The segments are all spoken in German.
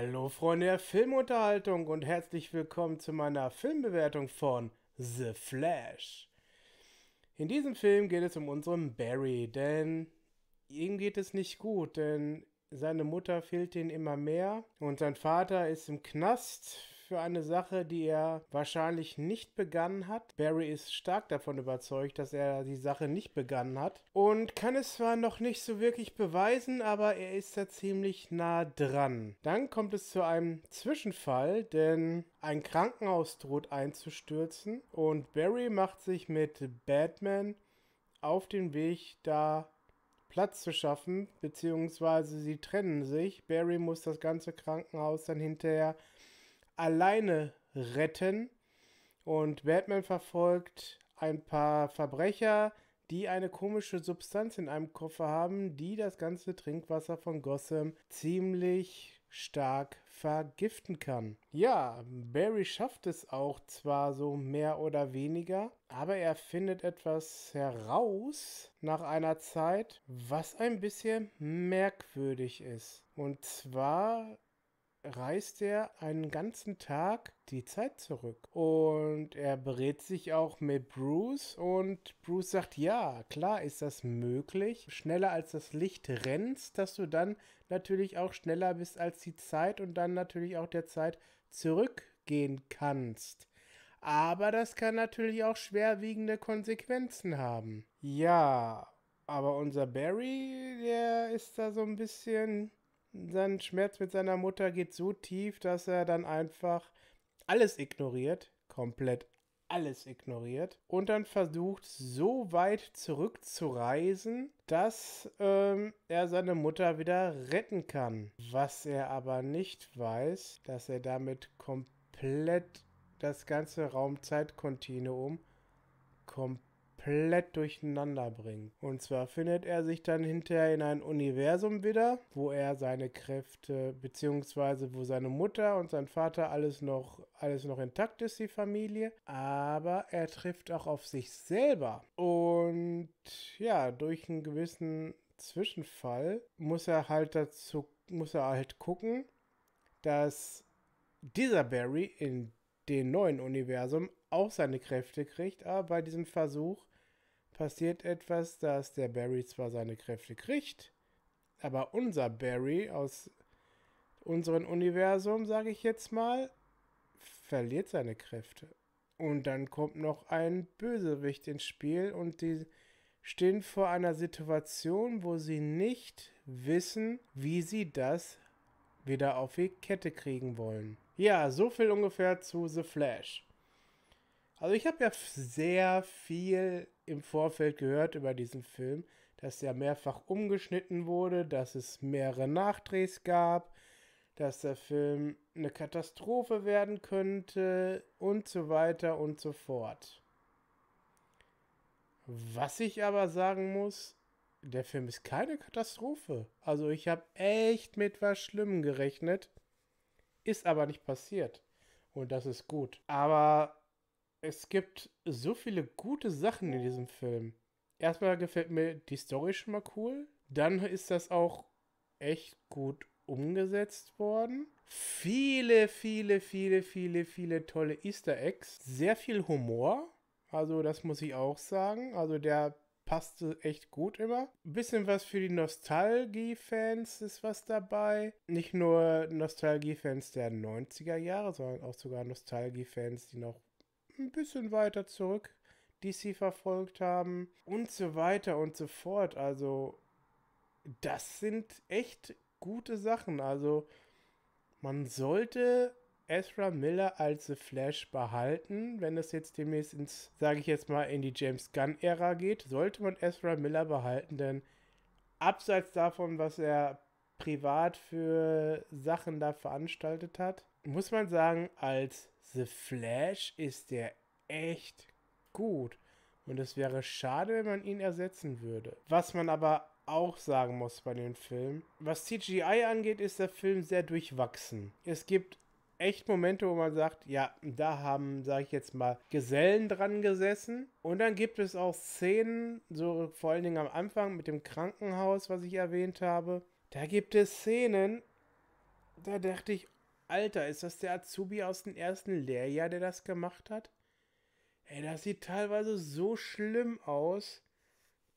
Hallo Freunde der Filmunterhaltung und herzlich willkommen zu meiner Filmbewertung von The Flash. In diesem Film geht es um unseren Barry, denn ihm geht es nicht gut, denn seine Mutter fehlt ihm immer mehr und sein Vater ist im Knast für eine Sache, die er wahrscheinlich nicht begangen hat. Barry ist stark davon überzeugt, dass er die Sache nicht begangen hat und kann es zwar noch nicht so wirklich beweisen, aber er ist da ziemlich nah dran. Dann kommt es zu einem Zwischenfall, denn ein Krankenhaus droht einzustürzen und Barry macht sich mit Batman auf den Weg, da Platz zu schaffen, beziehungsweise sie trennen sich. Barry muss das ganze Krankenhaus dann hinterher alleine retten. Und Batman verfolgt ein paar Verbrecher, die eine komische Substanz in einem Koffer haben, die das ganze Trinkwasser von Gotham ziemlich stark vergiften kann. Ja, Barry schafft es auch zwar so mehr oder weniger, aber er findet etwas heraus nach einer Zeit, was ein bisschen merkwürdig ist. Und zwar reist er einen ganzen Tag die Zeit zurück. Und er berät sich auch mit Bruce und Bruce sagt, ja, klar ist das möglich. Schneller als das Licht rennst, dass du dann natürlich auch schneller bist als die Zeit und dann natürlich auch der Zeit zurückgehen kannst. Aber das kann natürlich auch schwerwiegende Konsequenzen haben. Ja, aber unser Barry, der ist da so ein bisschen sein Schmerz mit seiner Mutter geht so tief, dass er dann einfach alles ignoriert, komplett alles ignoriert und dann versucht so weit zurückzureisen, dass ähm, er seine Mutter wieder retten kann. Was er aber nicht weiß, dass er damit komplett das ganze Raumzeitkontinuum komplett komplett durcheinander bringt. Und zwar findet er sich dann hinterher in ein Universum wieder, wo er seine Kräfte, beziehungsweise wo seine Mutter und sein Vater alles noch, alles noch intakt ist, die Familie. Aber er trifft auch auf sich selber. Und ja, durch einen gewissen Zwischenfall muss er halt dazu, muss er halt gucken, dass dieser Barry in dem neuen Universum auch seine Kräfte kriegt, aber bei diesem Versuch passiert etwas, dass der Barry zwar seine Kräfte kriegt, aber unser Barry aus unserem Universum, sage ich jetzt mal, verliert seine Kräfte. Und dann kommt noch ein Bösewicht ins Spiel und die stehen vor einer Situation, wo sie nicht wissen, wie sie das wieder auf die Kette kriegen wollen. Ja, so viel ungefähr zu The Flash. Also ich habe ja sehr viel im Vorfeld gehört über diesen Film, dass er mehrfach umgeschnitten wurde, dass es mehrere Nachdrehs gab, dass der Film eine Katastrophe werden könnte und so weiter und so fort. Was ich aber sagen muss, der Film ist keine Katastrophe. Also ich habe echt mit was Schlimmem gerechnet, ist aber nicht passiert. Und das ist gut. Aber es gibt so viele gute Sachen in diesem Film. Erstmal gefällt mir die Story schon mal cool. Dann ist das auch echt gut umgesetzt worden. Viele, viele, viele, viele, viele tolle Easter Eggs. Sehr viel Humor. Also das muss ich auch sagen. Also der passte echt gut immer. Ein bisschen was für die Nostalgie-Fans ist was dabei. Nicht nur Nostalgie-Fans der 90er Jahre, sondern auch sogar Nostalgie-Fans, die noch ein bisschen weiter zurück, die sie verfolgt haben und so weiter und so fort. Also, das sind echt gute Sachen. Also, man sollte Ezra Miller als The Flash behalten, wenn es jetzt demnächst ins, sage ich jetzt mal, in die James Gunn-Ära geht, sollte man Ezra Miller behalten, denn abseits davon, was er privat für Sachen da veranstaltet hat, muss man sagen, als The Flash ist der echt gut. Und es wäre schade, wenn man ihn ersetzen würde. Was man aber auch sagen muss bei dem Film, Was CGI angeht, ist der Film sehr durchwachsen. Es gibt echt Momente, wo man sagt, ja, da haben, sage ich jetzt mal, Gesellen dran gesessen. Und dann gibt es auch Szenen, so vor allen Dingen am Anfang mit dem Krankenhaus, was ich erwähnt habe. Da gibt es Szenen, da dachte ich, Alter, ist das der Azubi aus dem ersten Lehrjahr, der das gemacht hat? Ey, das sieht teilweise so schlimm aus.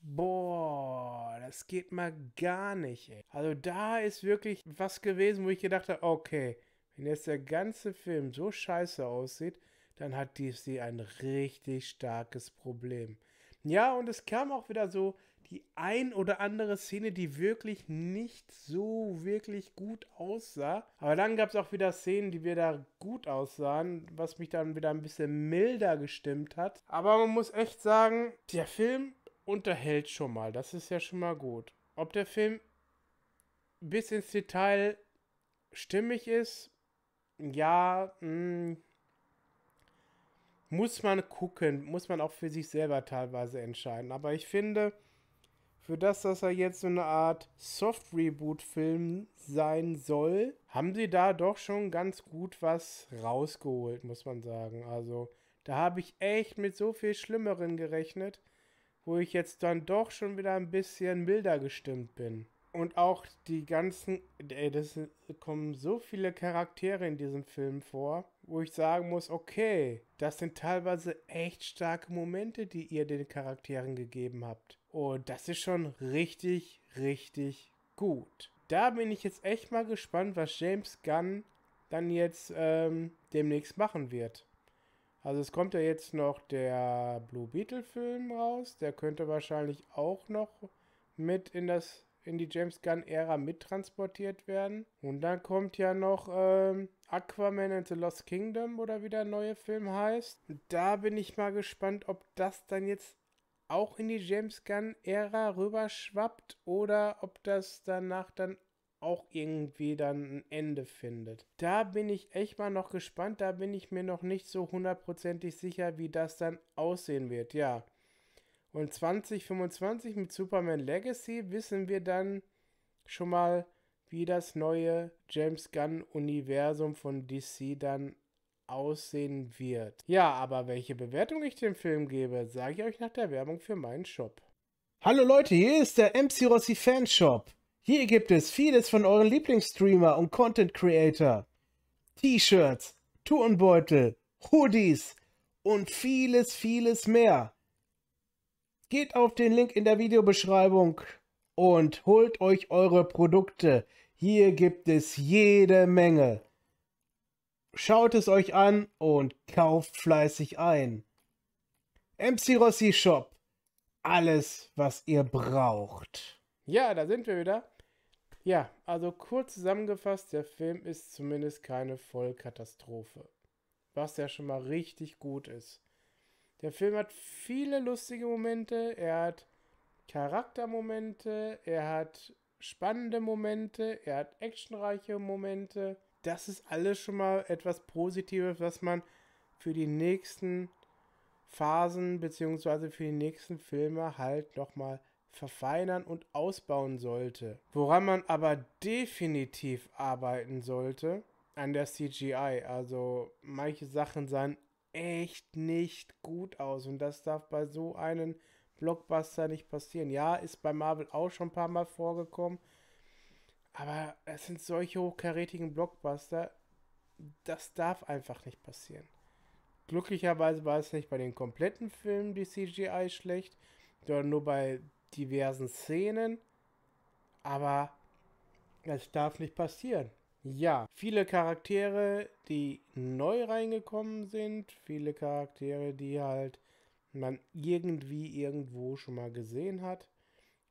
Boah, das geht mal gar nicht, ey. Also da ist wirklich was gewesen, wo ich gedacht habe, okay, wenn jetzt der ganze Film so scheiße aussieht, dann hat DC ein richtig starkes Problem. Ja, und es kam auch wieder so die ein oder andere Szene, die wirklich nicht so wirklich gut aussah. Aber dann gab es auch wieder Szenen, die wieder gut aussahen, was mich dann wieder ein bisschen milder gestimmt hat. Aber man muss echt sagen, der Film unterhält schon mal. Das ist ja schon mal gut. Ob der Film bis ins Detail stimmig ist, ja, mh, hm, muss man gucken, muss man auch für sich selber teilweise entscheiden. Aber ich finde, für das, dass er jetzt so eine Art Soft-Reboot-Film sein soll, haben sie da doch schon ganz gut was rausgeholt, muss man sagen. Also, da habe ich echt mit so viel Schlimmeren gerechnet, wo ich jetzt dann doch schon wieder ein bisschen milder gestimmt bin. Und auch die ganzen, ey, das kommen so viele Charaktere in diesem Film vor wo ich sagen muss, okay, das sind teilweise echt starke Momente, die ihr den Charakteren gegeben habt. Und das ist schon richtig, richtig gut. Da bin ich jetzt echt mal gespannt, was James Gunn dann jetzt ähm, demnächst machen wird. Also es kommt ja jetzt noch der Blue Beetle-Film raus. Der könnte wahrscheinlich auch noch mit in das in die James Gunn-Ära mittransportiert werden. Und dann kommt ja noch ähm, Aquaman and the Lost Kingdom oder wie der neue Film heißt. Da bin ich mal gespannt, ob das dann jetzt auch in die James Gunn-Ära rüberschwappt oder ob das danach dann auch irgendwie dann ein Ende findet. Da bin ich echt mal noch gespannt, da bin ich mir noch nicht so hundertprozentig sicher, wie das dann aussehen wird. Ja, und 2025 mit Superman Legacy wissen wir dann schon mal, wie das neue James Gunn-Universum von DC dann aussehen wird. Ja, aber welche Bewertung ich dem Film gebe, sage ich euch nach der Werbung für meinen Shop. Hallo Leute, hier ist der MC Rossi Fanshop. Hier gibt es vieles von euren Lieblingsstreamer und Content Creator. T-Shirts, Turnbeutel, Hoodies und vieles, vieles mehr. Geht auf den Link in der Videobeschreibung und holt euch eure Produkte. Hier gibt es jede Menge. Schaut es euch an und kauft fleißig ein. MC Rossi Shop. Alles, was ihr braucht. Ja, da sind wir wieder. Ja, also kurz zusammengefasst, der Film ist zumindest keine Vollkatastrophe. Was ja schon mal richtig gut ist. Der Film hat viele lustige Momente, er hat Charaktermomente, er hat spannende Momente, er hat actionreiche Momente. Das ist alles schon mal etwas Positives, was man für die nächsten Phasen bzw. für die nächsten Filme halt nochmal verfeinern und ausbauen sollte. Woran man aber definitiv arbeiten sollte, an der CGI. Also manche Sachen sahen echt nicht gut aus. Und das darf bei so einem Blockbuster nicht passieren. Ja, ist bei Marvel auch schon ein paar Mal vorgekommen. Aber es sind solche hochkarätigen Blockbuster, das darf einfach nicht passieren. Glücklicherweise war es nicht bei den kompletten Filmen die CGI schlecht, sondern nur bei diversen Szenen. Aber es darf nicht passieren. Ja, viele Charaktere, die neu reingekommen sind, viele Charaktere, die halt man irgendwie irgendwo schon mal gesehen hat.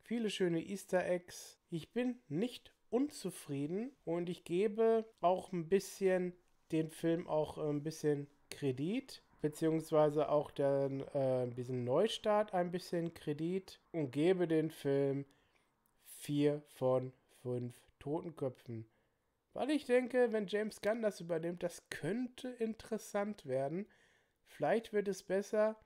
Viele schöne Easter Eggs. Ich bin nicht unzufrieden und ich gebe auch ein bisschen den Film auch ein bisschen Kredit, beziehungsweise auch den, äh, diesen Neustart ein bisschen Kredit und gebe den Film 4 von 5 Totenköpfen. Weil ich denke, wenn James Gunn das übernimmt, das könnte interessant werden. Vielleicht wird es besser,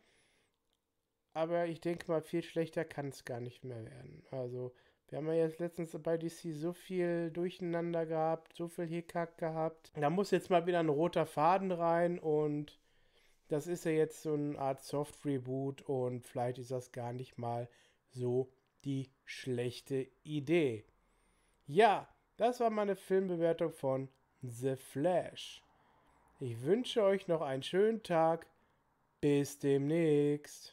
aber ich denke mal, viel schlechter kann es gar nicht mehr werden. Also, wir haben ja jetzt letztens bei DC so viel Durcheinander gehabt, so viel Hickhack gehabt. Da muss jetzt mal wieder ein roter Faden rein und das ist ja jetzt so eine Art Soft-Reboot und vielleicht ist das gar nicht mal so die schlechte Idee. Ja, das war meine Filmbewertung von The Flash. Ich wünsche euch noch einen schönen Tag. Bis demnächst.